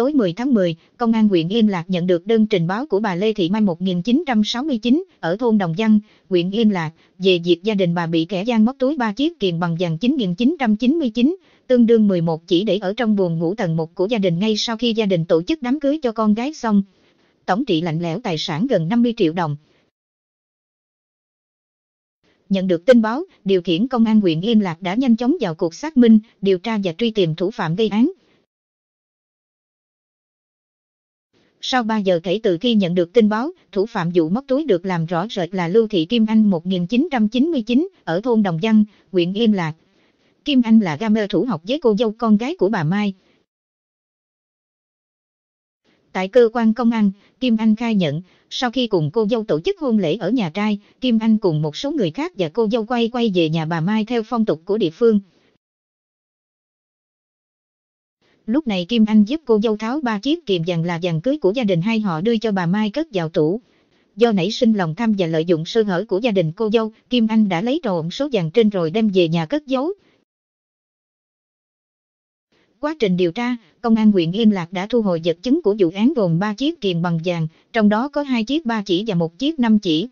tối 10 tháng 10, Công an huyện Yên Lạc nhận được đơn trình báo của bà Lê Thị Mai 1969 ở thôn Đồng Văn, huyện Yên Lạc, về việc gia đình bà bị kẻ gian móc túi 3 chiếc kiềng bằng vàng 9999, tương đương 11 chỉ để ở trong buồng ngủ tầng 1 của gia đình ngay sau khi gia đình tổ chức đám cưới cho con gái xong. Tổng trị lạnh lẽo tài sản gần 50 triệu đồng. Nhận được tin báo, điều khiển công an huyện Yên Lạc đã nhanh chóng vào cuộc xác minh, điều tra và truy tìm thủ phạm gây án. Sau 3 giờ kể từ khi nhận được tin báo, thủ phạm vụ móc túi được làm rõ rệt là Lưu Thị Kim Anh 1999 ở thôn Đồng Văn, huyện Yên Lạc. Kim Anh là gamer thủ học với cô dâu con gái của bà Mai. Tại cơ quan công an, Kim Anh khai nhận, sau khi cùng cô dâu tổ chức hôn lễ ở nhà trai, Kim Anh cùng một số người khác và cô dâu quay quay về nhà bà Mai theo phong tục của địa phương. Lúc này Kim Anh giúp cô dâu tháo ba chiếc kiềm vàng là vàng cưới của gia đình hai họ đưa cho bà Mai cất vào tủ. Do nảy sinh lòng tham và lợi dụng sơ hở của gia đình cô dâu, Kim Anh đã lấy trộm số vàng trên rồi đem về nhà cất giấu. Quá trình điều tra, Công an huyện Yên Lạc đã thu hồi vật chứng của vụ án gồm 3 chiếc kiềm bằng vàng, trong đó có 2 chiếc 3 chỉ và 1 chiếc 5 chỉ.